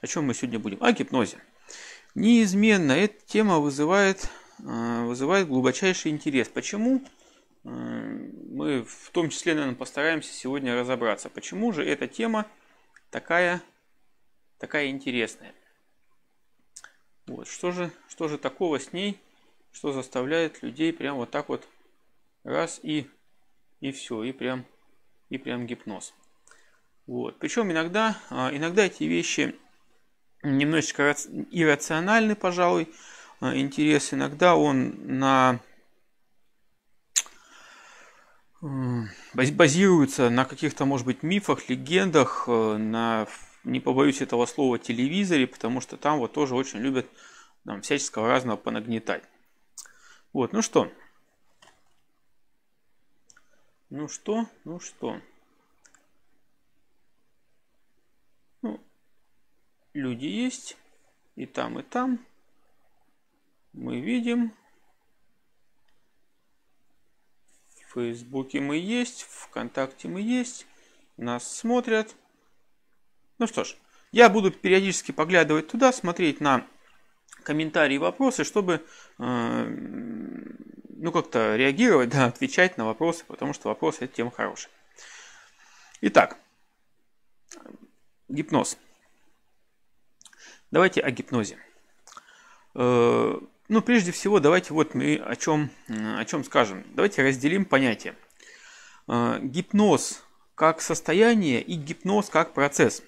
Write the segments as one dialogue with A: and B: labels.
A: О чем мы сегодня будем? О гипнозе. Неизменно эта тема вызывает, э, вызывает глубочайший интерес. Почему? Э, мы в том числе, наверное, постараемся сегодня разобраться, почему же эта тема такая, такая интересная. Вот, что же, что же такого с ней, что заставляет людей прям вот так вот раз и, и все, и прям, и прям гипноз. Вот. Причем иногда, а, иногда эти вещи немножечко иррациональный, пожалуй, э, интерес. Иногда он на э, базируется на каких-то, может быть, мифах, легендах, э, на, не побоюсь этого слова, телевизоре, потому что там вот тоже очень любят там, всяческого разного понагнетать. Вот, ну что? Ну что? Ну что? люди есть. И там, и там. Мы видим. В Фейсбуке мы есть, ВКонтакте мы есть. Нас смотрят. Ну что ж, я буду периодически поглядывать туда, смотреть на комментарии и вопросы, чтобы э, ну как-то реагировать, да, отвечать на вопросы, потому что вопросы это тема хорошая. Итак, гипноз. Давайте о гипнозе. Э, ну, прежде всего, давайте вот мы о чем, о чем скажем. Давайте разделим понятие э, Гипноз как состояние и гипноз как процесс.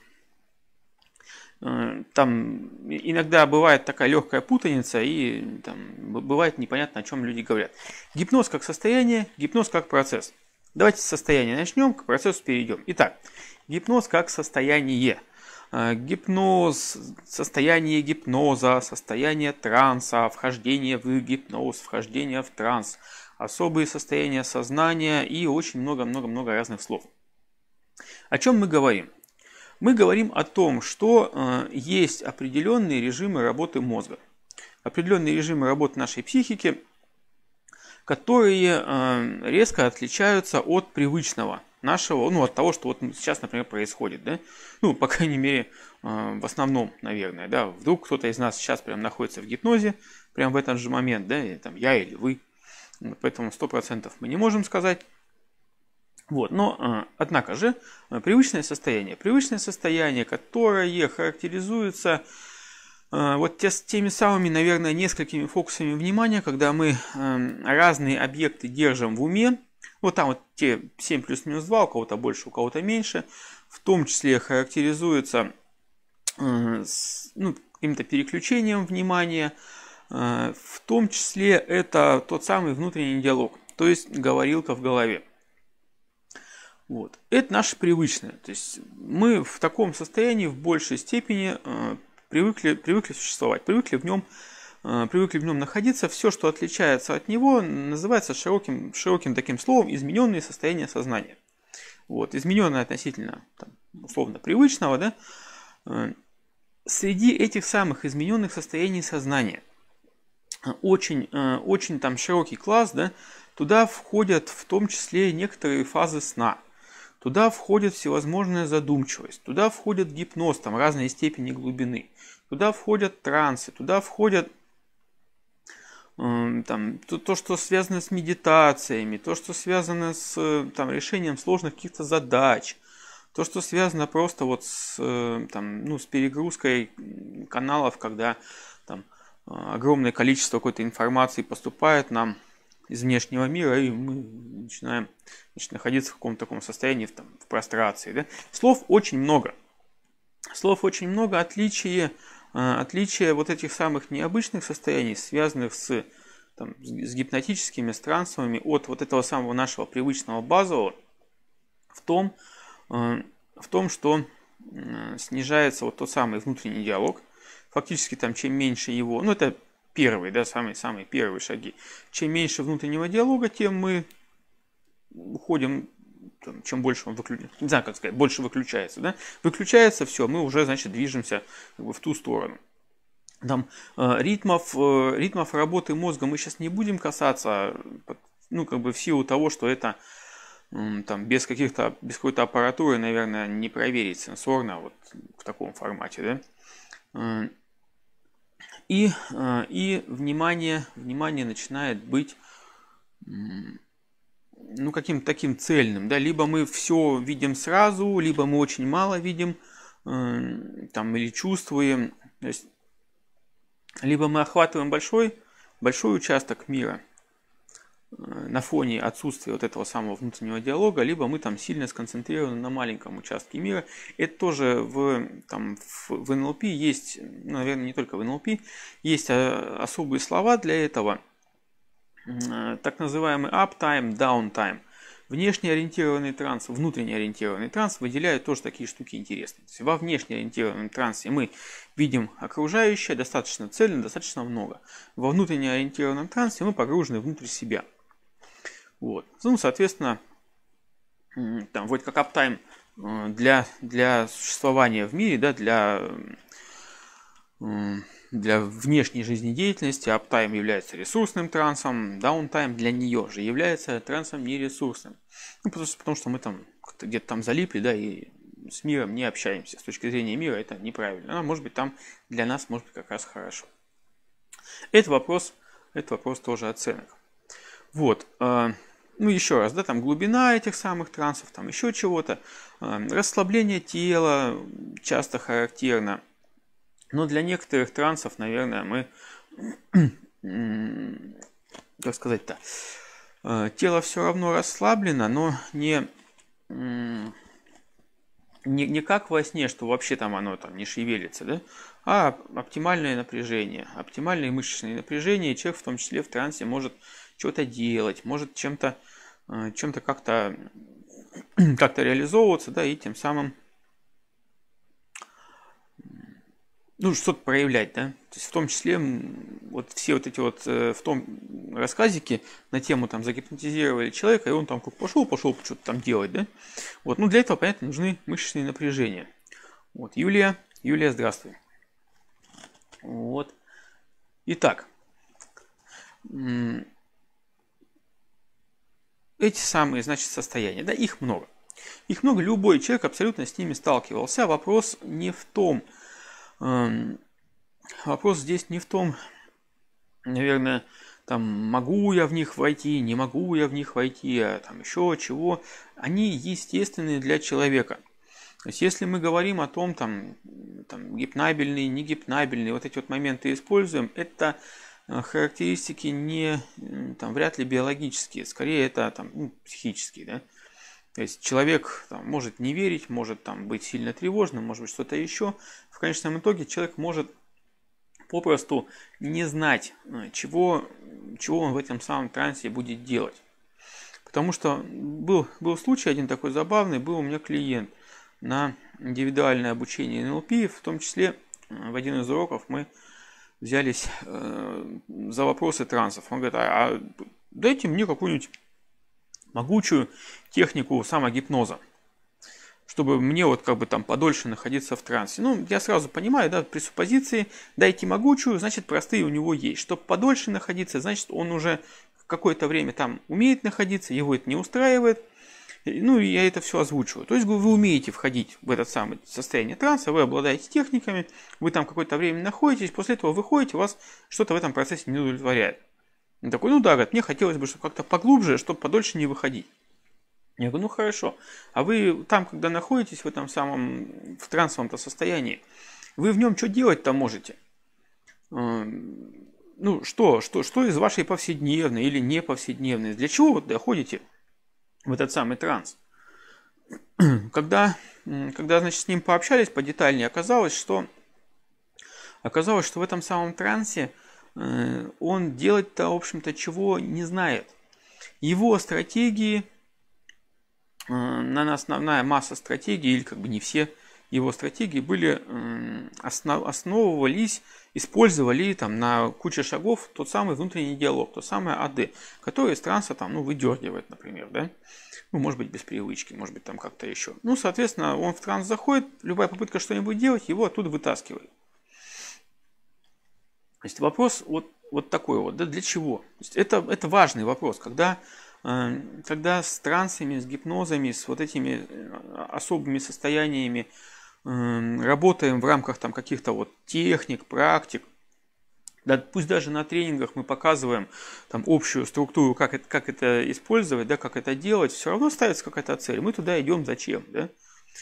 A: Э, там иногда бывает такая легкая путаница и там бывает непонятно, о чем люди говорят. Гипноз как состояние, гипноз как процесс. Давайте с состояния начнем, к процессу перейдем. Итак, гипноз как состояние – а, гипноз, состояние гипноза, состояние транса, вхождение в гипноз, вхождение в транс, особые состояния сознания и очень много-много-много разных слов. О чем мы говорим? Мы говорим о том, что э, есть определенные режимы работы мозга, определенные режимы работы нашей психики, которые э, резко отличаются от привычного – нашего, ну, от того, что вот сейчас, например, происходит, да, ну, по крайней мере, э, в основном, наверное, да, вдруг кто-то из нас сейчас прям находится в гипнозе, прям в этот же момент, да, и, там я или вы, вот, поэтому 100% мы не можем сказать, вот, но, э, однако же, э, привычное состояние, привычное состояние, которое характеризуется вот те, с теми самыми, наверное, несколькими фокусами внимания, когда мы эм, разные объекты держим в уме, вот там вот те 7 плюс-минус 2, у кого-то больше, у кого-то меньше, в том числе характеризуется э, ну, каким-то переключением внимания, э, в том числе это тот самый внутренний диалог, то есть говорилка в голове. Вот. Это наше привычное. То есть мы в таком состоянии в большей степени э, привыкли, привыкли существовать, привыкли в нем Э, привыкли в нем находиться, все, что отличается от него, называется широким, широким таким словом измененные состояния сознания. Вот, измененное относительно, там, условно, привычного, да, э, среди этих самых измененных состояний сознания очень, э, очень там широкий класс, да, туда входят в том числе некоторые фазы сна, туда входит всевозможная задумчивость, туда входит гипноз там разные степени глубины, туда входят трансы, туда входят там, то, то, что связано с медитациями, то, что связано с э, там, решением сложных каких-то задач, то, что связано просто вот с, э, там, ну, с перегрузкой каналов, когда там, э, огромное количество какой-то информации поступает нам из внешнего мира, и мы начинаем значит, находиться в каком-то таком состоянии, в, там, в прострации. Да? Слов очень много. Слов очень много, отличие а, отличие вот этих самых необычных состояний, связанных с, там, с гипнотическими странствами от вот этого самого нашего привычного базового, в том, э, в том что снижается вот тот самый внутренний диалог. Фактически там чем меньше его, ну это первые, да, самые-самые первые шаги. Чем меньше внутреннего диалога, тем мы уходим там, чем больше он выключается, не знаю, как сказать, больше выключается, да, выключается все, мы уже, значит, движемся как бы, в ту сторону. Там э, ритмов, э, ритмов работы мозга мы сейчас не будем касаться, а, ну, как бы в силу того, что это э, там без каких-то, без какой-то аппаратуры, наверное, не проверить сенсорно а вот в таком формате, да. Э, и, э, и внимание, внимание начинает быть ну, каким-то таким цельным, да, либо мы все видим сразу, либо мы очень мало видим, э, там, или чувствуем, то есть, либо мы охватываем большой, большой участок мира э, на фоне отсутствия вот этого самого внутреннего диалога, либо мы там сильно сконцентрированы на маленьком участке мира. Это тоже в, там, в, в НЛП есть, ну, наверное, не только в НЛП, есть э, особые слова для этого – Э, так называемый uptime, downtime. Внешне ориентированный транс, внутренне ориентированный транс выделяют тоже такие штуки интересные. То есть во внешне ориентированном трансе мы видим окружающее достаточно цельно, достаточно много. Во внутренне ориентированном трансе мы погружены внутрь себя. Вот. Ну, соответственно, там вот как аптайм э, для, для существования в мире, да, для для внешней жизнедеятельности, аптайм является ресурсным трансом, даунтайм для нее же является трансом нересурсным. Ну, потому, потому что мы там где-то там залипли, да, и с миром не общаемся. С точки зрения мира это неправильно. А может быть там для нас может быть как раз хорошо. Это вопрос, это вопрос тоже оценок. Вот. А, ну, еще раз, да, там глубина этих самых трансов, там еще чего-то. А, расслабление тела часто характерно но ну, для некоторых трансов, наверное, мы, как сказать-то, э, тело все равно расслаблено, но не, не, не как во сне, что вообще там оно там не шевелится, да? а оптимальное напряжение, оптимальные мышечные напряжения. Человек в том числе в трансе может что-то делать, может чем-то э, чем-то как-то как-то реализовываться, да, и тем самым ну, что-то проявлять, да? То есть в том числе вот все вот эти вот э, в том рассказике на тему там загипнотизировали человека, и он там как пошел, пошел что-то там делать, да? Вот, ну для этого, понятно, нужны мышечные напряжения. Вот, Юлия, Юлия, здравствуй. Вот. Итак, эти самые, значит, состояния, да, их много. Их много, любой человек абсолютно с ними сталкивался. Вопрос не в том, что Вопрос здесь не в том, наверное, там могу я в них войти, не могу я в них войти, а там еще чего. Они естественные для человека. То есть, если мы говорим о том, там, там гипнабельный, не гипнабельный, вот эти вот моменты используем, это э, характеристики не, там, вряд ли биологические, скорее это там, ну, психические, да. То есть человек там, может не верить, может там, быть сильно тревожным, может быть что-то еще. В конечном итоге человек может попросту не знать, э, чего, чего он в этом самом трансе будет делать. Потому что был, был случай один такой забавный, был у меня клиент на индивидуальное обучение НЛП, в том числе э, в один из уроков мы взялись э, за вопросы трансов. Он говорит, а, а дайте мне какую-нибудь могучую технику самогипноза, чтобы мне вот как бы там подольше находиться в трансе. Ну, я сразу понимаю, да, пресуппозиции, дайте могучую, значит простые у него есть. Чтобы подольше находиться, значит он уже какое-то время там умеет находиться, его это не устраивает. Ну, и я это все озвучиваю. То есть вы умеете входить в это самое состояние транса, вы обладаете техниками, вы там какое-то время находитесь, после этого выходите, вас что-то в этом процессе не удовлетворяет. Он такой, ну да, говорит, мне хотелось бы, чтобы как-то поглубже, чтобы подольше не выходить. Я говорю, ну хорошо, а вы там, когда находитесь в этом самом, в трансовом-то состоянии, вы в нем что делать-то можете? Э, ну что, что, что из вашей повседневной или не повседневной? Для чего вы доходите в этот самый транс? Когда, когда значит, с ним пообщались по подетальнее, оказалось, что оказалось, что в этом самом трансе Э, он делать-то, в общем-то, чего не знает. Его стратегии, э, наверное, основная масса стратегий, или как бы не все его стратегии, были, э, основывались, использовали там на куче шагов тот самый внутренний диалог, то самое АД, который из транса там, ну, выдергивает, например, да? Ну, может быть, без привычки, может быть, там как-то еще. Ну, соответственно, он в транс заходит, любая попытка что-нибудь делать, его оттуда вытаскивает есть вопрос вот, вот такой вот, да, для чего? То есть это, это важный вопрос, когда, э, когда с трансами, с гипнозами, с вот этими э, особыми состояниями э, работаем в рамках там каких-то вот техник, практик, да, пусть даже на тренингах мы показываем там общую структуру, как это, как это использовать, да, как это делать, все равно ставится какая-то цель. Мы туда идем зачем, да?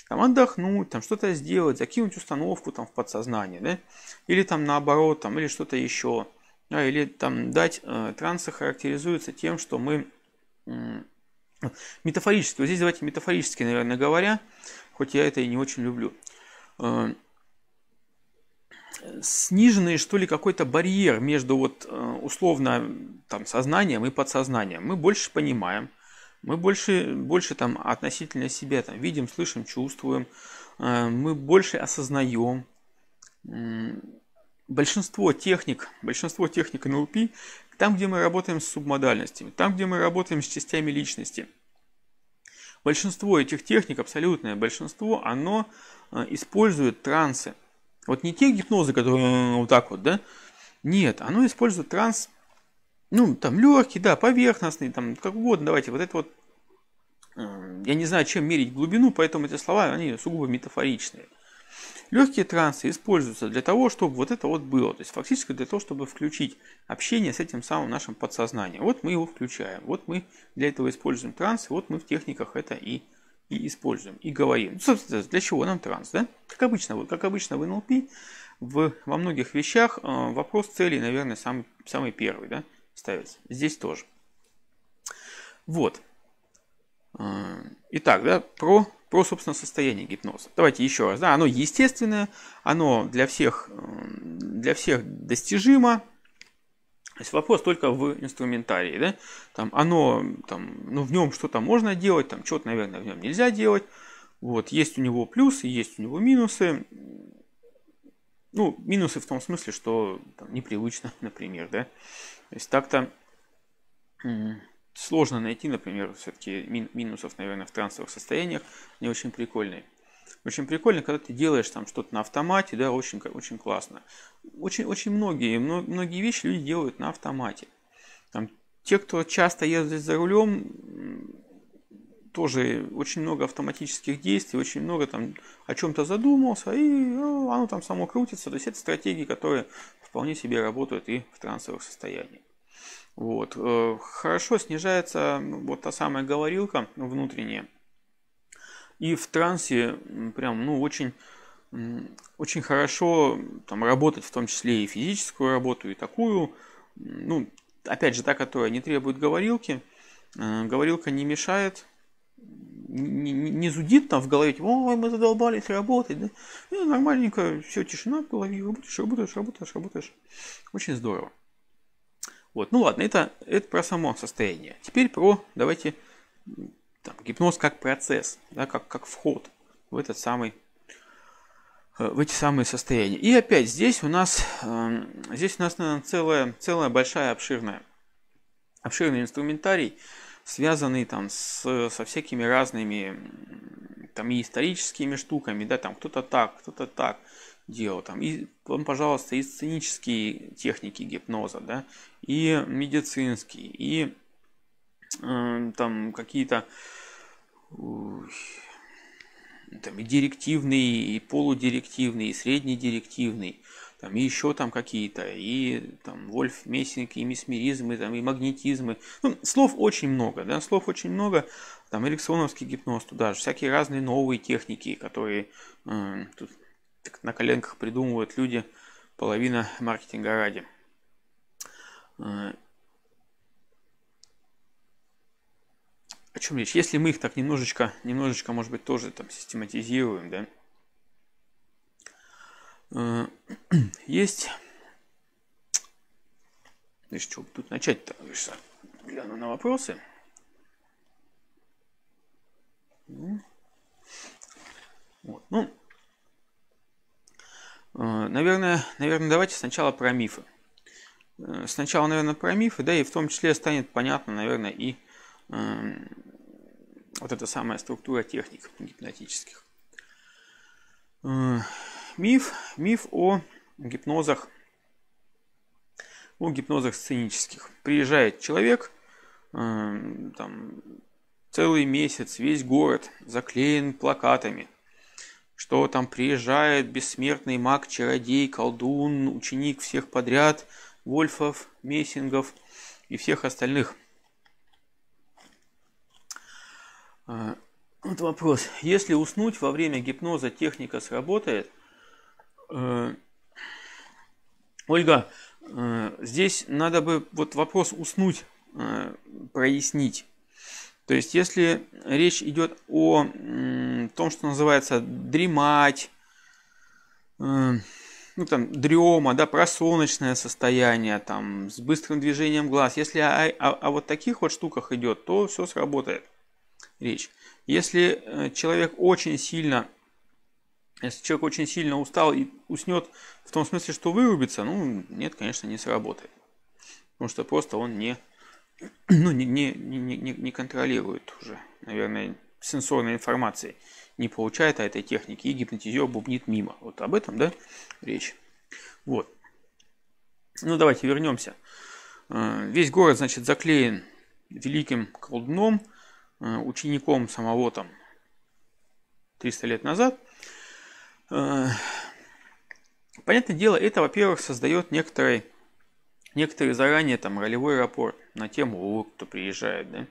A: там, отдохнуть, там, что-то сделать, закинуть установку там, в подсознание, да? или там наоборот, там, или что-то еще. Да? Или там дать э, трансы характеризуются тем, что мы э, метафорически, вот здесь давайте метафорически, наверное, говоря, хоть я это и не очень люблю, э, сниженный, что ли, какой-то барьер между вот э, условно там сознанием и подсознанием. Мы больше понимаем, мы больше, больше там относительно себя там видим, слышим, чувствуем. Э, мы больше осознаем. Большинство техник, большинство техник НЛП, там, где мы работаем с субмодальностями, там, где мы работаем с частями личности, большинство этих техник, абсолютное большинство, оно э, использует трансы. Вот не те гипнозы, которые э, вот так вот, да? Нет, оно использует транс ну, там, легкий, да, поверхностный, там, как угодно, давайте, вот это вот, э, я не знаю, чем мерить глубину, поэтому эти слова, они сугубо метафоричные. Легкие трансы используются для того, чтобы вот это вот было, то есть фактически для того, чтобы включить общение с этим самым нашим подсознанием. Вот мы его включаем, вот мы для этого используем трансы, вот мы в техниках это и и используем, и говорим. Ну, собственно, для чего нам транс, да? Как обычно, вот, как обычно в НЛП, в, во многих вещах э, вопрос целей, наверное, самый, самый первый, да? ставится Здесь тоже. Вот. А, итак, да, про, про, собственно, состояние гипноза. Давайте еще раз. Да, оно естественное, оно для всех, э, для всех достижимо. То есть вопрос только в инструментарии, да? Там оно, там, ну в нем что-то можно делать, там что-то, наверное, в нем нельзя делать. Вот, есть у него плюсы, есть у него минусы. Ну, минусы в том смысле, что там, непривычно, например, да? То есть так-то сложно найти, например, все-таки мин минусов, наверное, в трансовых состояниях, они очень прикольные. Очень прикольно, когда ты делаешь там что-то на автомате, да, очень, очень классно. Очень, очень многие, многие вещи люди делают на автомате. Там, те, кто часто ездит за рулем, тоже очень много автоматических действий, очень много там о чем-то задумался, и а, оно там само крутится. То есть это стратегии, которые вполне себе работают и в трансовых состояниях. Вот. Э, хорошо снижается ну, вот та самая говорилка внутренняя. И в трансе прям, ну, очень очень хорошо там, работать, в том числе и физическую работу, и такую. Ну, опять же, та, которая не требует говорилки. Э, говорилка не мешает, не, зудит там в голове, типа, ой, мы задолбались работать, да? И нормальненько, все, тишина в голове, работаешь, работаешь, работаешь, работаешь. Очень здорово. Вот, ну ладно, это, это про само состояние. Теперь про, давайте, там, гипноз как процесс, да, как, как вход в этот самый э, в эти самые состояния. И опять здесь у нас, эм, здесь у нас наверное, целая, целая большая обширная, обширный инструментарий, связанные там с, со всякими разными там и историческими штуками, да, там кто-то так, кто-то так делал, там, и, он, пожалуйста, и сценические техники гипноза, да, и медицинские, и э, там какие-то там и директивный, и полудирективный, и среднедирективный, там, и еще там какие-то, и там Вольф Мессинг, и месмеризмы, там, и магнетизмы. Ну, слов очень много, да, слов очень много. Там эриксоновский гипноз туда же, всякие разные новые техники, которые э, тут на коленках придумывают люди, половина маркетинга ради. Э, о чем речь? Если мы их так немножечко, немножечко, может быть, тоже там систематизируем, да, Э, есть. Ну, Значит, что тут начать-то? Гляну на вопросы. Ну. Вот. Ну, э, наверное, наверное, давайте сначала про мифы. Э, сначала, наверное, про мифы, да, и в том числе станет понятно, наверное, и э, вот эта самая структура техник гипнотических миф, миф о гипнозах, о гипнозах сценических. Приезжает человек, э, там, целый месяц весь город заклеен плакатами, что там приезжает бессмертный маг, чародей, колдун, ученик всех подряд, Вольфов, Мессингов и всех остальных. Э, вот вопрос. Если уснуть во время гипноза техника сработает – Э, Ольга, э, здесь надо бы вот вопрос уснуть э, прояснить. То есть, если речь идет о том, что называется дремать, ну, там, дрема, да, просоночное состояние, там, с быстрым движением глаз. Если о, о, о вот таких вот штуках идет, то все сработает речь. Если человек очень сильно если человек очень сильно устал и уснет в том смысле, что вырубится, ну, нет, конечно, не сработает. Потому что просто он не, ну, не, не, не, не, не контролирует уже, наверное, сенсорной информации. Не получает от этой техники и гипнотизер бубнит мимо. Вот об этом, да, речь. Вот. Ну, давайте вернемся. Э, весь город, значит, заклеен великим колдуном, э, учеником самого там 300 лет назад – Понятное дело, это, во-первых, создает некоторый, некоторый заранее там ролевой рапорт на тему, о, кто приезжает, да.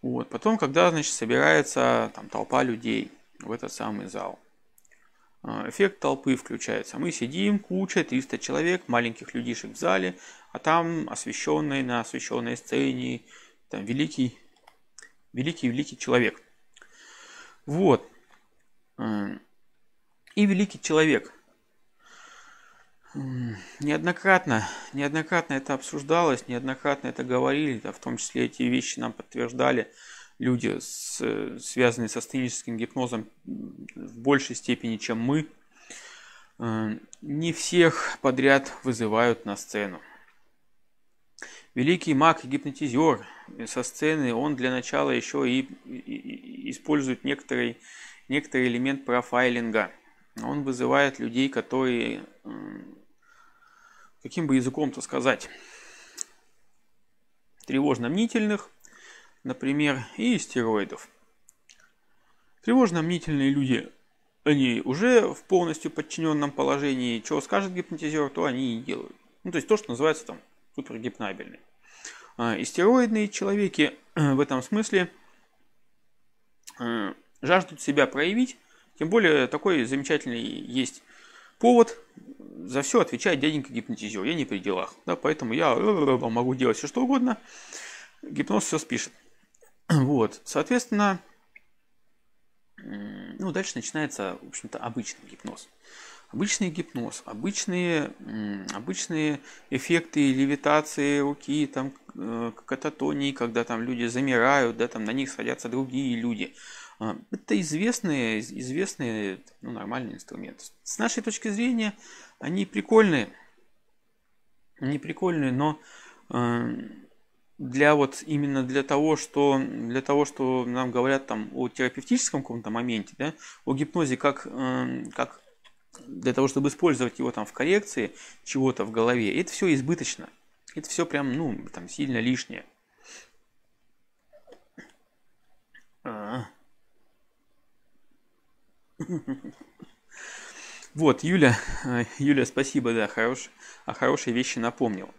A: Вот. Потом, когда, значит, собирается там толпа людей в этот самый зал, а, эффект толпы включается. Мы сидим, куча, 300 человек, маленьких людишек в зале, а там освещенный на освещенной сцене, там великий, великий, великий человек. Вот. Э, и великий человек. Неоднократно, неоднократно это обсуждалось, неоднократно это говорили, да, в том числе эти вещи нам подтверждали люди, с, связанные со сценическим гипнозом в большей степени, чем мы. Э, не всех подряд вызывают на сцену. Великий маг и гипнотизер э, со сцены, он для начала еще и, и, и использует некоторый, некоторый элемент профайлинга – он вызывает людей, которые, каким бы языком-то сказать, тревожно-мнительных, например, и стероидов. Тревожно-мнительные люди, они уже в полностью подчиненном положении, чего скажет гипнотизер, то они и делают. Ну, то есть то, что называется там супергипнабельный. А, и стероидные человеки в этом смысле э, жаждут себя проявить, тем более такой замечательный есть повод. За все отвечает дяденька гипнотизер. Я не при делах. Да, поэтому я э, э, э, могу делать все что угодно. Гипноз все спишет. Вот, соответственно, ну, дальше начинается, в общем-то, обычный гипноз. Обычный гипноз, обычные, обычные эффекты левитации руки, там, кататонии, когда там люди замирают, да, там на них садятся другие люди – а, это известные, известные ну, нормальные инструменты. С нашей точки зрения они прикольные. Они прикольные, но э, для вот именно для того, что для того, что нам говорят там о терапевтическом каком-то моменте, да, о гипнозе как э, как для того, чтобы использовать его там в коррекции чего-то в голове, это все избыточно, это все прям ну там сильно лишнее. Вот, Юля, э, Юля, спасибо, да, хорош, о хорошей вещи напомнил.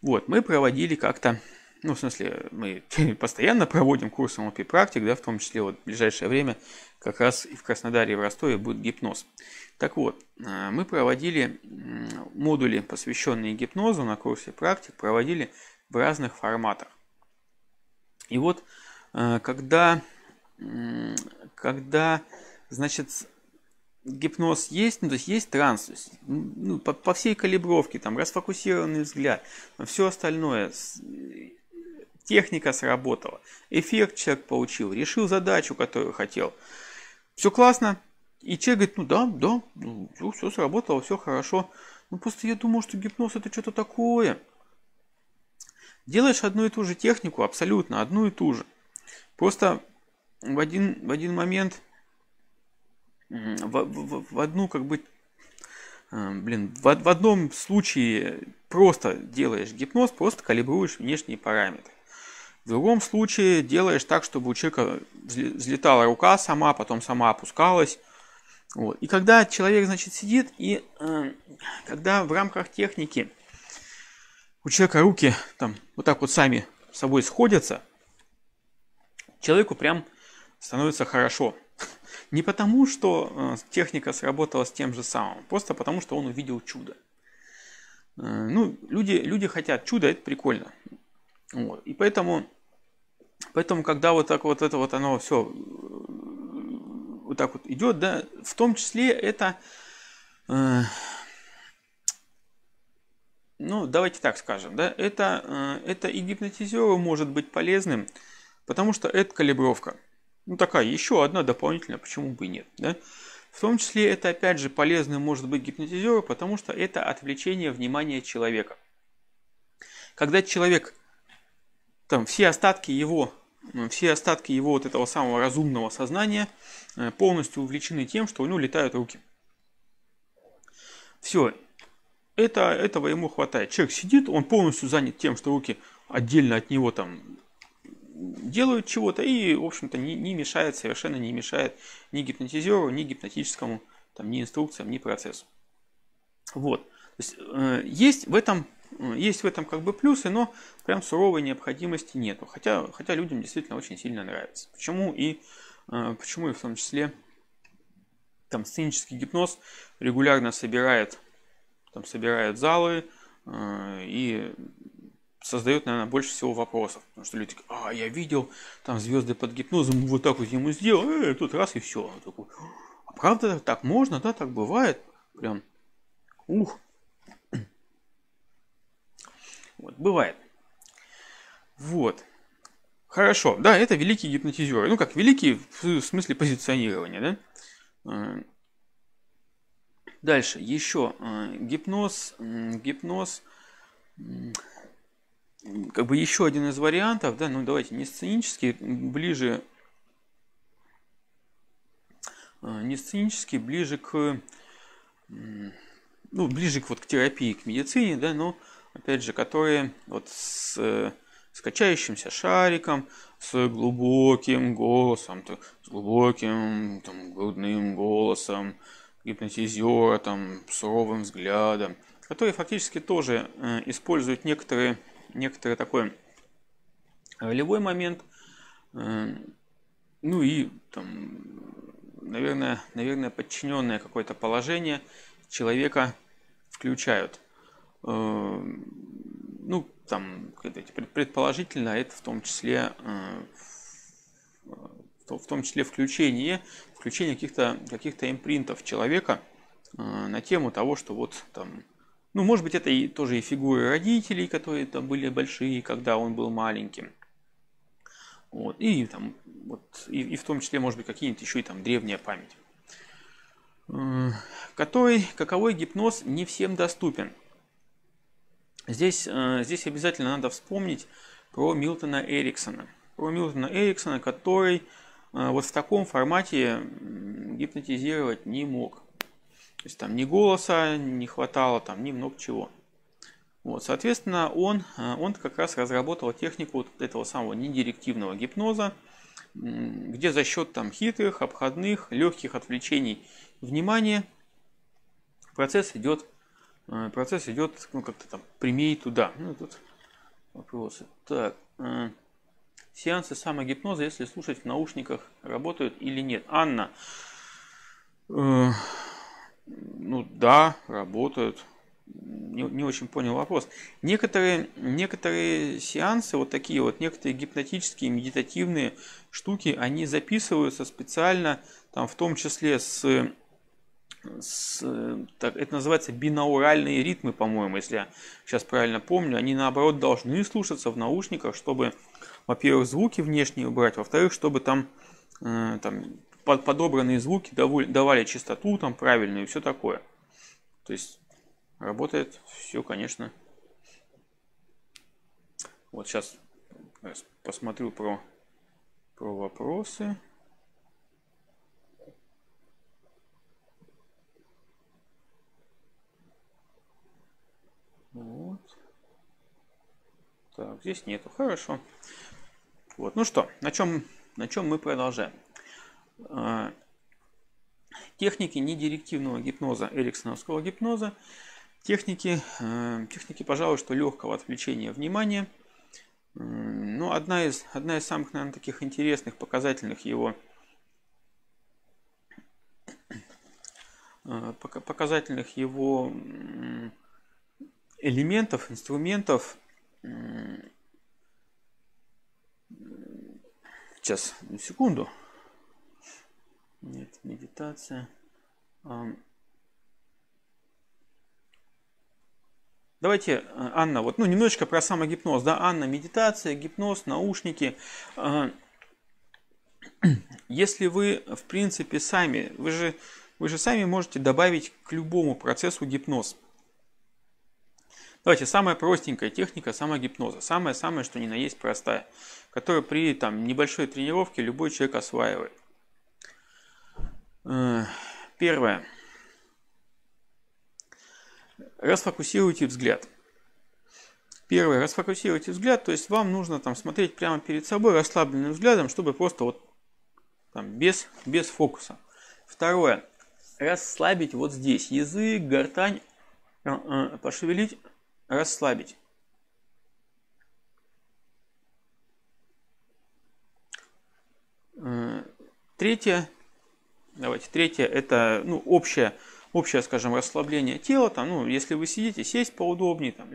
A: Вот, мы проводили как-то, ну, в смысле, мы постоянно проводим курсы NLP практик, да, в том числе вот в ближайшее время как раз и в Краснодаре, и в Ростове будет гипноз. Так вот, э, мы проводили модули, посвященные гипнозу на курсе практик, проводили в разных форматах. И вот, э, когда, когда Значит, гипноз есть, ну, то есть есть транс, то есть, ну, по, по всей калибровке, там, расфокусированный взгляд, все остальное, техника сработала, эффект человек получил, решил задачу, которую хотел. Все классно, и человек говорит, ну да, да, ну, все сработало, все хорошо. Ну просто я думал, что гипноз это что-то такое. Делаешь одну и ту же технику, абсолютно одну и ту же. Просто в один, в один момент в, в, в одну как бы э, блин, в, в одном случае просто делаешь гипноз, просто калибруешь внешние параметры. В другом случае делаешь так, чтобы у человека взлетала рука сама, потом сама опускалась. Вот. И когда человек, значит, сидит, и э, когда в рамках техники у человека руки там вот так вот сами собой сходятся, человеку прям становится хорошо. Не потому, что э, техника сработала с тем же самым, просто потому, что он увидел чудо. Э, ну, люди, люди хотят чудо, это прикольно. Вот. И поэтому, поэтому, когда вот так вот это вот оно все э, вот так вот идет, да, в том числе это, э, ну, давайте так скажем, да, это, э, это и гипнотизеру может быть полезным, потому что это калибровка. Ну, такая еще одна дополнительная, почему бы и нет. Да? В том числе это опять же полезно может быть гипнотизеру, потому что это отвлечение внимания человека. Когда человек, там все остатки его, все остатки его вот этого самого разумного сознания э, полностью увлечены тем, что у него летают руки. Все, это, этого ему хватает. Человек сидит, он полностью занят тем, что руки отдельно от него там делают чего-то и, в общем-то, не, не мешает, совершенно не мешает ни гипнотизеру, ни гипнотическому, там, ни инструкциям, ни процессу. Вот. То есть, э, есть в этом э, есть в этом как бы плюсы, но прям суровой необходимости нету. Хотя, хотя людям действительно очень сильно нравится. Почему и, э, почему и в том числе там сценический гипноз регулярно собирает, там, собирает залы э, и создает, наверное, больше всего вопросов. Потому что люди говорят, а, я видел, там звезды под гипнозом, вот так вот ему сделал, э, тут раз и все. А такой, а правда так можно, да, так бывает? Прям, ух. Вот, бывает. Вот. Хорошо, да, это великие гипнотизеры. Ну как, великие в смысле позиционирования, да? Э, дальше, еще э, гипноз, гипноз как бы еще один из вариантов, да, ну давайте не сценический, ближе а, не сценический, ближе к ну, ближе к, вот, к терапии, к медицине, да, но опять же, которые вот с, э, с качающимся шариком, с глубоким голосом, с глубоким там, грудным голосом, гипнотизера, там, суровым взглядом, которые фактически тоже э, используют некоторые некоторый такой ролевой момент. Э, ну и там, наверное, наверное, подчиненное какое-то положение человека включают. Э, ну, там, предположительно, а это в том числе э, в том числе включение, включение каких-то каких-то импринтов человека на тему того, что вот там ну, может быть, это и, тоже и фигуры родителей, которые там были большие, когда он был маленьким. Вот, и, там, вот, и, и в том числе, может быть, какие-нибудь еще и там древняя память. Который, каковой гипноз не всем доступен. Здесь, э, здесь обязательно надо вспомнить про Милтона Эриксона. Про Милтона Эриксона, который э, вот в таком формате гипнотизировать не мог. То есть там ни голоса не хватало, там ни много чего. Вот, соответственно, он, э, он как раз разработал технику вот этого самого недирективного гипноза, где за счет там хитрых, обходных, легких отвлечений внимания процесс идет, э, процесс идет, ну как-то там прямее туда. Ну, тут вопросы. Так, э, сеансы самогипноза, если слушать в наушниках, работают или нет? Анна, ну да, работают. Не, не очень понял вопрос. Некоторые, некоторые сеансы, вот такие вот, некоторые гипнотические, медитативные штуки, они записываются специально, там, в том числе с, с так, это называется бинауральные ритмы, по-моему, если я сейчас правильно помню. Они, наоборот, должны слушаться в наушниках, чтобы, во-первых, звуки внешние убрать, во-вторых, чтобы там, э, там под подобранные звуки давали чистоту там правильную и все такое. То есть работает все, конечно. Вот сейчас э, посмотрю про, про вопросы. Вот. Так, здесь нету. Хорошо. Вот, ну что, на чем, на чем мы продолжаем? Э, техники недирективного гипноза, эриксоновского гипноза, техники, э, техники, пожалуй, что легкого отвлечения внимания. Но ну, одна из, одна из самых, наверное, таких интересных, показательных его э, показательных его элементов, инструментов. Сейчас, секунду. Нет, медитация. Давайте, э, Анна, вот, ну, немножечко про самогипноз, да, Анна, медитация, гипноз, наушники. А, если вы, в принципе, сами, вы же, вы же сами можете добавить к любому процессу гипноз. Давайте, самая простенькая техника самогипноза, самая-самая, что ни на есть простая, которую при там, небольшой тренировке любой человек осваивает. Э, первое. Расфокусируйте взгляд. Первое, расфокусируйте взгляд, то есть вам нужно там смотреть прямо перед собой расслабленным взглядом, чтобы просто вот там без, без фокуса. Второе, расслабить вот здесь язык, гортань, э, э, пошевелить, расслабить. Третье, Давайте третье, это ну, общее, общее, скажем, расслабление тела. Там, ну, если вы сидите, сесть поудобнее, там,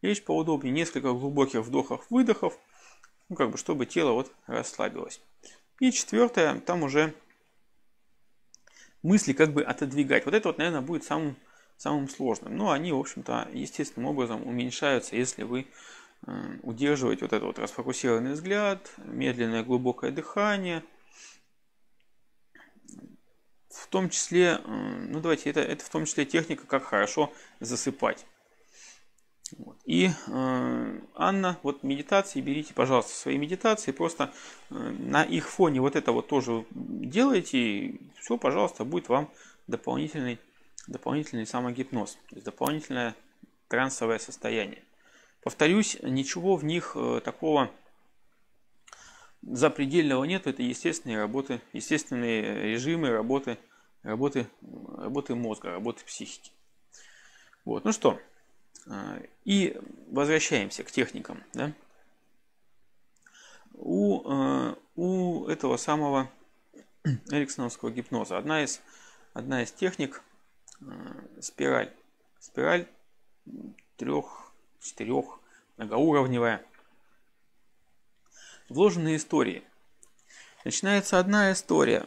A: лечь поудобнее, несколько глубоких вдохов-выдохов, ну, как бы, чтобы тело вот расслабилось. И четвертое, там уже мысли как бы отодвигать. Вот это вот, наверное, будет самым, самым сложным. Но они, в общем-то, естественным образом уменьшаются, если вы э, удерживаете вот этот вот расфокусированный взгляд, медленное глубокое дыхание – в том числе, э, ну давайте, это, это в том числе техника, как хорошо засыпать. Вот. И э, Анна, вот медитации, берите, пожалуйста, свои медитации, просто э, на их фоне вот это вот тоже делайте, и все, пожалуйста, будет вам дополнительный, дополнительный самогипноз, то есть дополнительное трансовое состояние. Повторюсь, ничего в них э, такого запредельного нет, это естественные работы, естественные режимы работы, работы, работы мозга, работы психики. Вот, ну что, э, и возвращаемся к техникам. Да? У, э, у этого самого эриксоновского гипноза одна из, одна из техник э, спираль. Спираль трех, четырех, многоуровневая – Вложенные истории. Начинается одна история,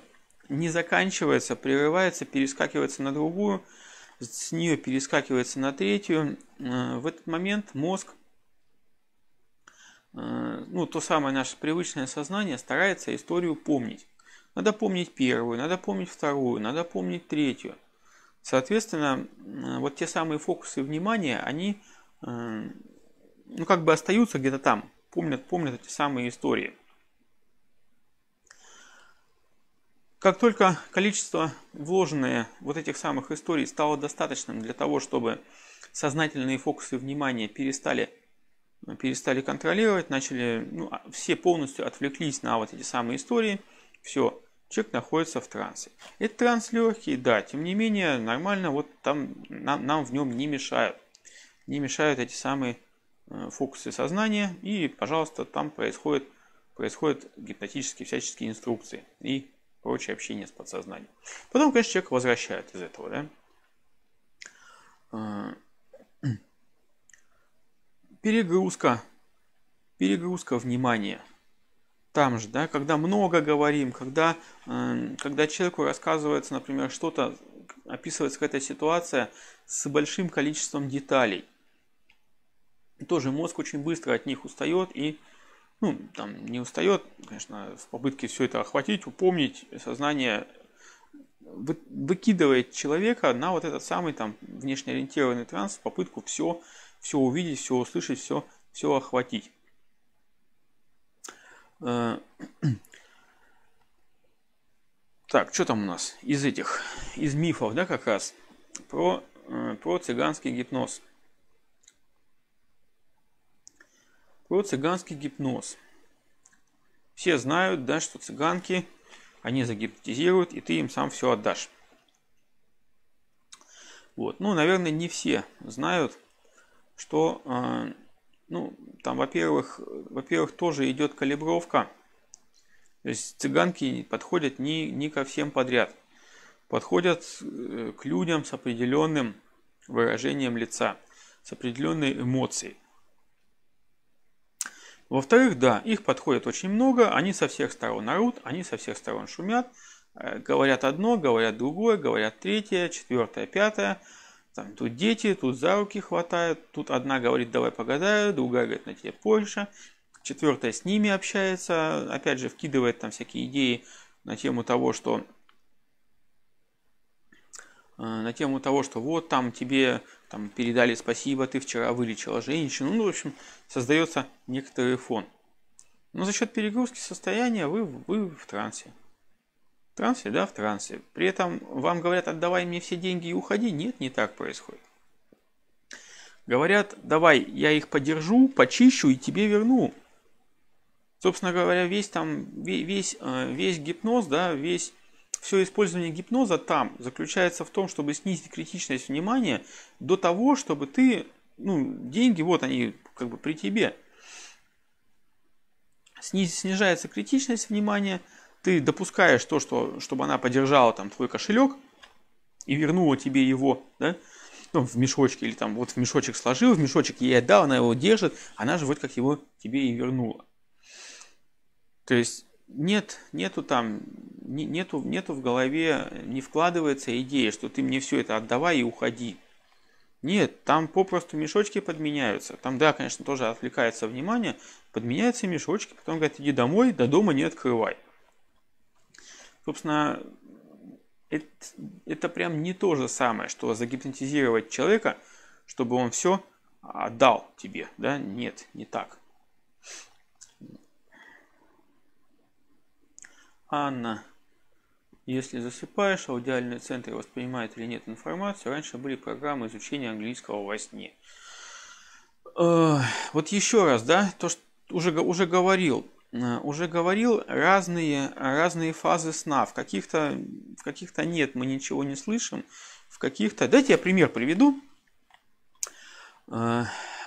A: не заканчивается, прерывается, перескакивается на другую, с нее перескакивается на третью. Э, в этот момент мозг, э, ну, то самое наше привычное сознание старается историю помнить. Надо помнить первую, надо помнить вторую, надо помнить третью. Соответственно, э, вот те самые фокусы внимания, они ну, как бы остаются где-то там, помнят, помнят эти самые истории. Как только количество вложенное вот этих самых историй стало достаточным для того, чтобы сознательные фокусы внимания перестали, ну, перестали контролировать, начали, ну, а, все полностью отвлеклись на вот эти самые истории, все, человек находится в трансе. Это транс легкий, да, тем не менее, нормально, вот там нам, нам в нем не мешают. Не мешают эти самые Э, фокусы сознания, и, пожалуйста, там происходит, происходят гипнотические всяческие инструкции и прочее общение с подсознанием. Потом, конечно, человек возвращает из этого, да. Э, перегрузка, перегрузка внимания. Там же, да, когда много говорим, когда, э, когда человеку рассказывается, например, что-то, описывается какая-то ситуация с большим количеством деталей – тоже мозг очень быстро от них устает и ну, там не устает, конечно, в попытке все это охватить, упомнить, сознание выкидывает человека на вот этот самый там внешнеориентированный транс, попытку все, все увидеть, все услышать, все, все охватить. Э, так, что там у нас из этих, из мифов, да, как раз, про, э, про цыганский гипноз. Вот цыганский гипноз. Все знают, да, что цыганки, они загипнотизируют, и ты им сам все отдашь. Вот. Ну, наверное, не все знают, что, э, ну, там, во-первых, во-первых, тоже идет калибровка. То есть цыганки подходят не, не ко всем подряд. Подходят э, к людям с определенным выражением лица, с определенной эмоцией. Во-вторых, да, их подходит очень много, они со всех сторон орут, они со всех сторон шумят, э, говорят одно, говорят другое, говорят третье, четвертое, пятое. Там, тут дети, тут за руки хватают, тут одна говорит «давай погадаю», другая говорит «на тебе Польша», четвертая с ними общается, опять же, вкидывает там всякие идеи на тему того, что э, на тему того, что вот там тебе там передали спасибо, ты вчера вылечила женщину. Ну, в общем, создается некоторый фон. Но за счет перегрузки состояния вы, вы в трансе. В трансе, да, в трансе. При этом вам говорят, отдавай мне все деньги и уходи. Нет, не так происходит. Говорят, давай, я их подержу, почищу и тебе верну. Собственно говоря, весь там, весь, э, весь гипноз, да, весь все использование гипноза там заключается в том, чтобы снизить критичность внимания до того, чтобы ты, ну, деньги, вот они как бы при тебе. Сниз, снижается критичность внимания, ты допускаешь то, что, чтобы она подержала там твой кошелек и вернула тебе его, да, ну, в мешочке или там вот в мешочек сложил, в мешочек ей отдал, она его держит, она же вот как его тебе и вернула. То есть нет, нету там, нету, нету в голове, не вкладывается идея, что ты мне все это отдавай и уходи. Нет, там попросту мешочки подменяются. Там, да, конечно, тоже отвлекается внимание, подменяются мешочки, потом говорят, иди домой, до дома не открывай. Собственно, это, это прям не то же самое, что загипнотизировать человека, чтобы он все отдал тебе. Да? Нет, не так. Анна, если засыпаешь, аудиальные центры воспринимают или нет информацию. Раньше были программы изучения английского во сне. Вот еще раз, да, то, что уже, уже говорил, э, уже говорил разные, разные фазы сна. В каких-то в каких нет, мы ничего не слышим. В каких-то... Дайте я пример приведу. Э,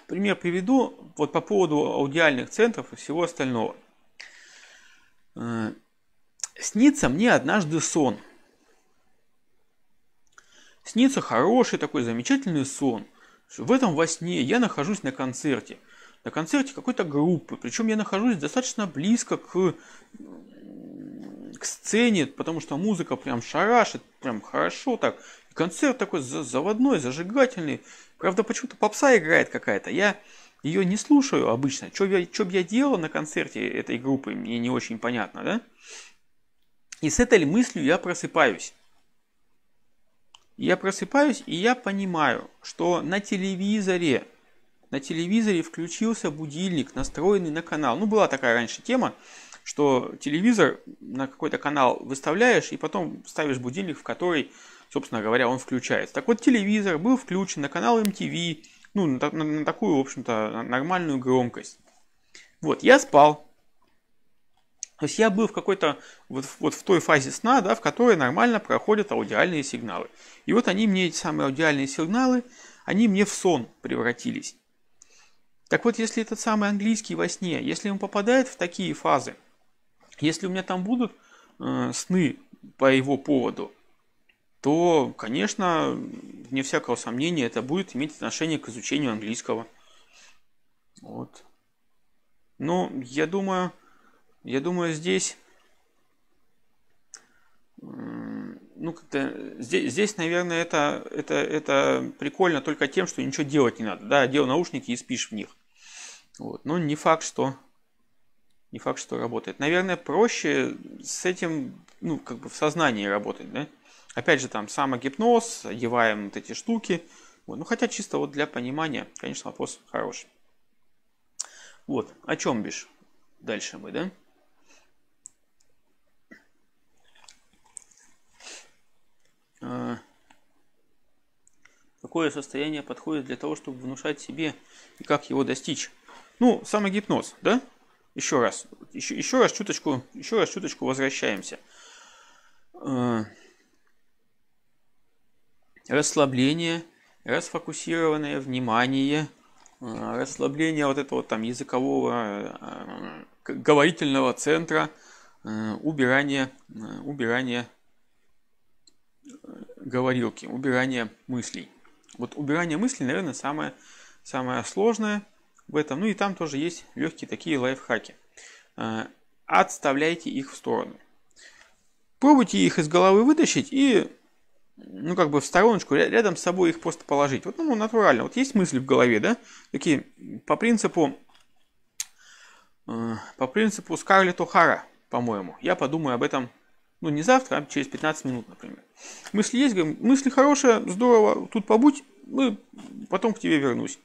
A: пример приведу вот по поводу аудиальных центров и всего остального. Э, Снится мне однажды сон. Снится хороший такой замечательный сон. В этом во сне я нахожусь на концерте. На концерте какой-то группы. Причем я нахожусь достаточно близко к, к сцене, потому что музыка прям шарашит, прям хорошо так. И концерт такой заводной, зажигательный. Правда, почему-то попса играет какая-то. Я ее не слушаю обычно. Что бы я, я делал на концерте этой группы, мне не очень понятно, да? И с этой мыслью я просыпаюсь. Я просыпаюсь и я понимаю, что на телевизоре, на телевизоре включился будильник, настроенный на канал. Ну, была такая раньше тема, что телевизор на какой-то канал выставляешь и потом ставишь будильник, в который, собственно говоря, он включается. Так вот, телевизор был включен на канал MTV, ну, на, на, на такую, в общем-то, нормальную громкость. Вот, я спал, то есть я был в какой-то, вот, вот в той фазе сна, да, в которой нормально проходят аудиальные сигналы. И вот они мне, эти самые аудиальные сигналы, они мне в сон превратились. Так вот, если этот самый английский во сне, если он попадает в такие фазы, если у меня там будут э, сны по его поводу, то, конечно, вне всякого сомнения, это будет иметь отношение к изучению английского. Вот. Но ну, я думаю, я думаю, здесь, ну, как-то, здесь, здесь, наверное, это, это, это прикольно только тем, что ничего делать не надо. Да, одел наушники и спишь в них. Вот. Но не факт, что не факт, что работает. Наверное, проще с этим, ну, как бы в сознании работать, да? Опять же, там самогипноз, одеваем вот эти штуки. Вот. Ну, хотя чисто вот для понимания, конечно, вопрос хороший. Вот, о чем бишь? Дальше мы, да? какое состояние подходит для того, чтобы внушать себе и как его достичь. Ну, самогипноз, да? Еще раз, еще, еще раз чуточку, еще раз чуточку возвращаемся. Э, расслабление, расфокусированное внимание, э, расслабление вот этого там языкового э, говорительного центра, убирание, убирание говорилки, убирание мыслей. Вот убирание мыслей, наверное, самое, самое сложное в этом. Ну и там тоже есть легкие такие лайфхаки. Э, отставляйте их в сторону. Пробуйте их из головы вытащить и ну, как бы в стороночку, рядом с собой их просто положить. Вот, ну, натурально. Вот есть мысли в голове, да? Такие, по принципу, э, по принципу Скарлетт О'Хара, по-моему. Я подумаю об этом ну не завтра, а через 15 минут, например. Мысли есть, говорим, мысли хорошие, здорово, тут побудь, мы потом к тебе вернусь.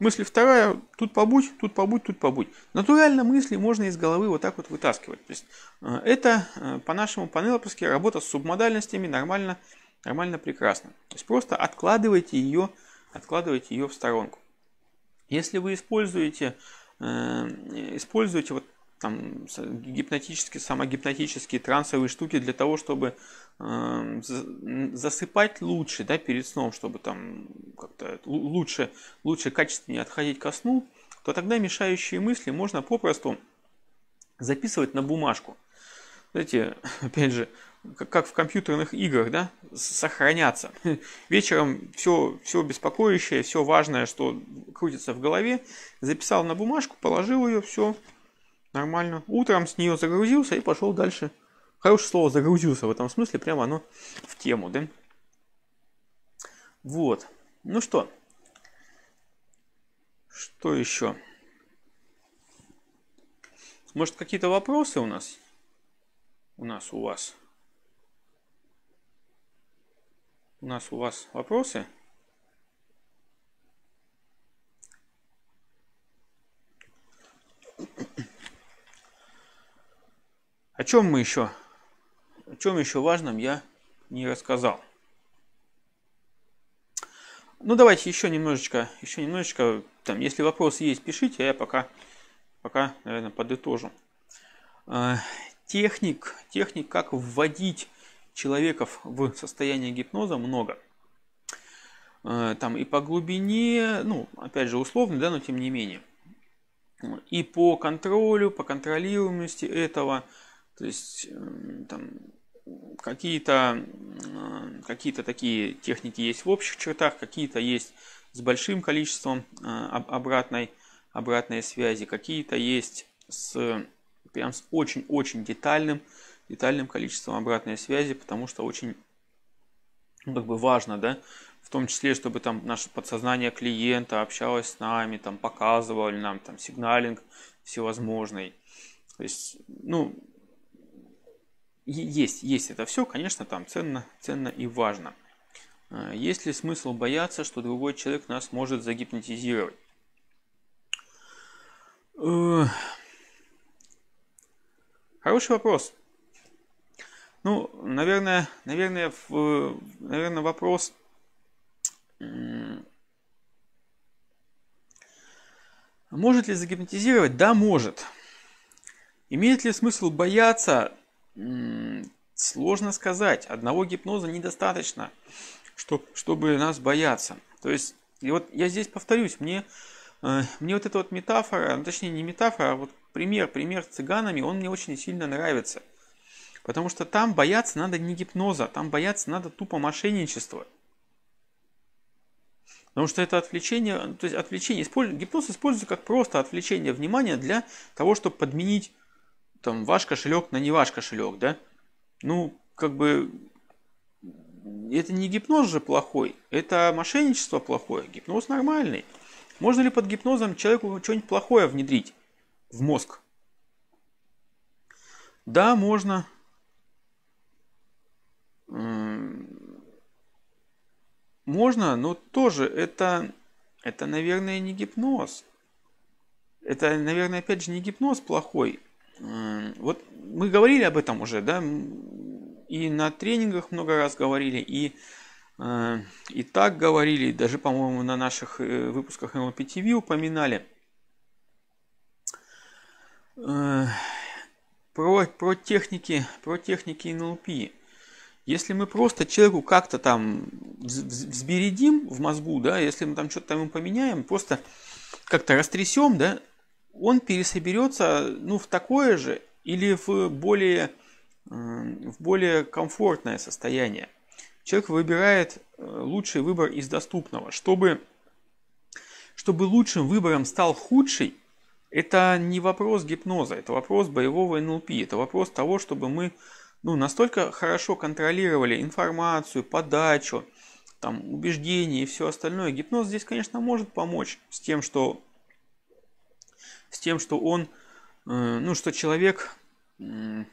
A: Мысли вторая, тут побудь, тут побудь, тут побудь. Натурально мысли можно из головы вот так вот вытаскивать. То есть э, это э, по нашему панелоповски работа с субмодальностями нормально, нормально прекрасно. То есть просто откладывайте ее, откладывайте ее в сторонку. Если вы используете, э, используете вот там гипнотические, самогипнотические трансовые штуки для того, чтобы э, засыпать лучше, да, перед сном, чтобы там как-то лучше, лучше качественнее отходить ко сну, то тогда мешающие мысли можно попросту записывать на бумажку. Знаете, опять же, как в компьютерных играх, да, сохраняться. Вечером все, все беспокоящее, все важное, что крутится в голове, записал на бумажку, положил ее, все, Нормально. Утром с нее загрузился и пошел дальше. Хорошее слово загрузился в этом смысле, прямо оно в тему, да? Вот. Ну что? Что еще? Может, какие-то вопросы у нас? У нас, у вас. У нас, у вас вопросы? О чем мы еще? О чем еще важном я не рассказал? Ну давайте еще немножечко, еще немножечко, там, если вопросы есть, пишите, а я пока, пока, наверное, подытожу. Э, техник, техник, как вводить человеков в состояние гипноза много. Э, там и по глубине, ну, опять же, условно, да, но тем не менее. И по контролю, по контролируемости этого, то есть эм, там какие-то э, какие такие техники есть в общих чертах, какие-то есть с большим количеством э, обратной, обратной связи, какие-то есть с прям с очень-очень детальным, детальным количеством обратной связи, потому что очень ну, как бы важно, да, в том числе, чтобы там наше подсознание клиента общалось с нами, там показывали нам там сигналинг всевозможный. То есть, ну, есть, есть это все, конечно, там ценно, ценно и важно. Э, есть ли смысл бояться, что другой человек нас может загипнотизировать? Э, хороший вопрос. Ну, наверное, наверное, в, наверное, вопрос. Может ли загипнотизировать? Да, может. Имеет ли смысл бояться? сложно сказать. Одного гипноза недостаточно, чтоб, чтобы нас бояться. То есть, и вот я здесь повторюсь, мне, э, мне вот эта вот метафора, ну, точнее не метафора, а вот пример, пример с цыганами, он мне очень сильно нравится. Потому что там бояться надо не гипноза, там бояться надо тупо мошенничество, Потому что это отвлечение, то есть отвлечение, гипноз используется как просто отвлечение внимания для того, чтобы подменить там ваш кошелек на не ваш кошелек, да? Ну, как бы это не гипноз же плохой, это мошенничество плохое, гипноз нормальный. Можно ли под гипнозом человеку что-нибудь плохое внедрить в мозг? Да, можно. Можно, но тоже это, это, наверное, не гипноз. Это, наверное, опять же, не гипноз плохой. Вот мы говорили об этом уже, да, и на тренингах много раз говорили, и, э, и так говорили, даже, по-моему, на наших э, выпусках NLP TV упоминали э, про, про техники, про техники НЛП. Если мы просто человеку как-то там взбередим в мозгу, да, если мы там что-то там ему поменяем, просто как-то растрясем, да, он пересоберется ну, в такое же или в более, в более комфортное состояние. Человек выбирает э, лучший выбор из доступного. Чтобы, чтобы лучшим выбором стал худший, это не вопрос гипноза, это вопрос боевого НЛП, это вопрос того, чтобы мы ну, настолько хорошо контролировали информацию, подачу, там, убеждения и все остальное. Гипноз здесь, конечно, может помочь с тем, что с тем, что он, э, ну, что человек, ну,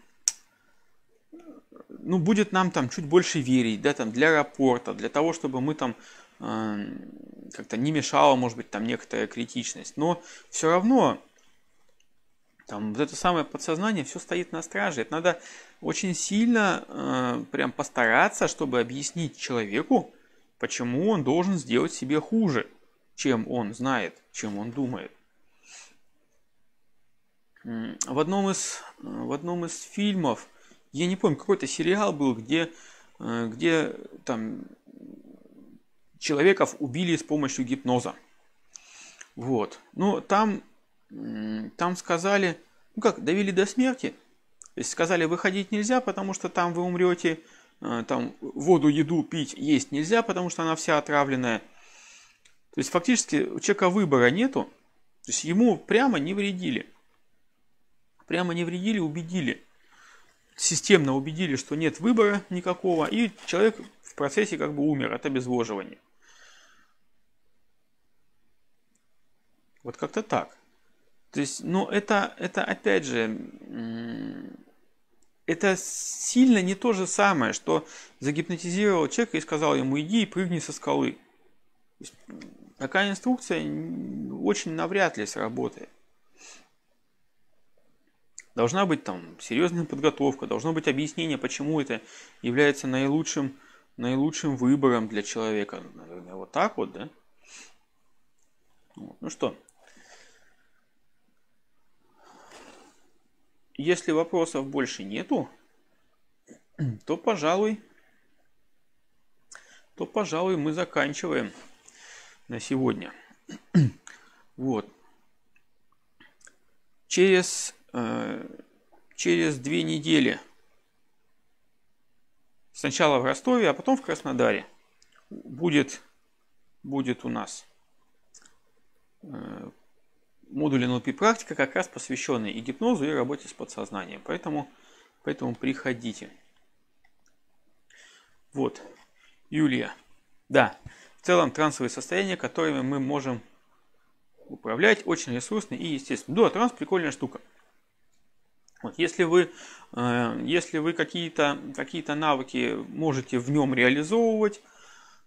A: будет нам там чуть больше верить, да, там, для рапорта, для того, чтобы мы там э, как-то не мешала, может быть, там некоторая критичность. Но все равно там вот это самое подсознание все стоит на страже. Это надо очень сильно э, прям постараться, чтобы объяснить человеку, почему он должен сделать себе хуже, чем он знает, чем он думает в одном из, в одном из фильмов, я не помню, какой-то сериал был, где, э, где там человеков убили с помощью гипноза. Вот. Но ну, там, там сказали, ну как, довели до смерти. То есть сказали, выходить нельзя, потому что там вы умрете, э, там воду, еду пить есть нельзя, потому что она вся отравленная. То есть фактически у человека выбора нету. То есть ему прямо не вредили прямо не вредили, убедили, системно убедили, что нет выбора никакого, и человек в процессе как бы умер от обезвоживания. Вот как-то так. То есть, ну это, это опять же, это сильно не то же самое, что загипнотизировал человека и сказал ему, иди и прыгни со скалы. Такая инструкция очень навряд ли сработает. Должна быть там серьезная подготовка, должно быть объяснение, почему это является наилучшим, наилучшим выбором для человека. Наверное, вот так вот, да? Вот. Ну что, если вопросов больше нету, то, пожалуй, то, пожалуй, мы заканчиваем на сегодня. Вот. Через Э, через две недели. Сначала в Ростове, а потом в Краснодаре. Будет, будет у нас э, модуль NLP практика, как раз посвященный и гипнозу, и работе с подсознанием. Поэтому, поэтому приходите. Вот, Юлия. Да, в целом трансовые состояния, которыми мы можем управлять, очень ресурсные и естественные. Да, транс прикольная штука. Вот, если вы, э, если вы какие-то какие навыки можете в нем реализовывать,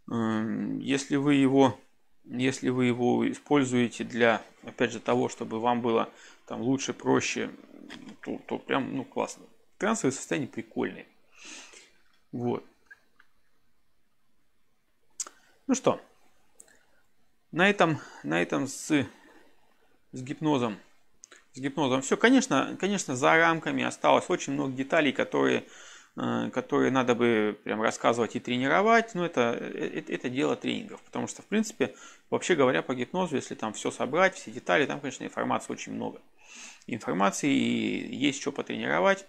A: э, если вы его если вы его используете для, опять же, того, чтобы вам было там лучше, проще, то, то прям, ну, классно. Трансовые состояния прикольные. Вот. Ну что, на этом, на этом с, с гипнозом с гипнозом. Все, конечно, конечно, за рамками осталось очень много деталей, которые, э, которые надо бы прям рассказывать и тренировать, но это, это, э, это дело тренингов, потому что, в принципе, вообще говоря по гипнозу, если там все собрать, все детали, там, конечно, информации очень много. Информации и есть что потренировать,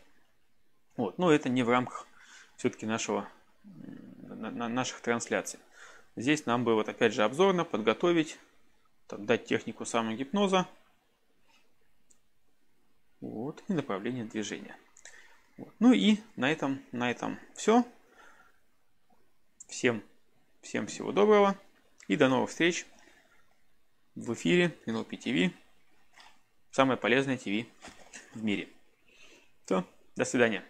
A: вот, но это не в рамках все-таки нашего, на, на наших трансляций. Здесь нам бы вот опять же обзорно подготовить, там, дать технику самогипноза, гипноза вот, и направление движения. Вот. Ну и на этом, на этом все. Всем, всем всего доброго и до новых встреч в эфире NLP TV. Самое полезное ТВ в мире. Все, до свидания.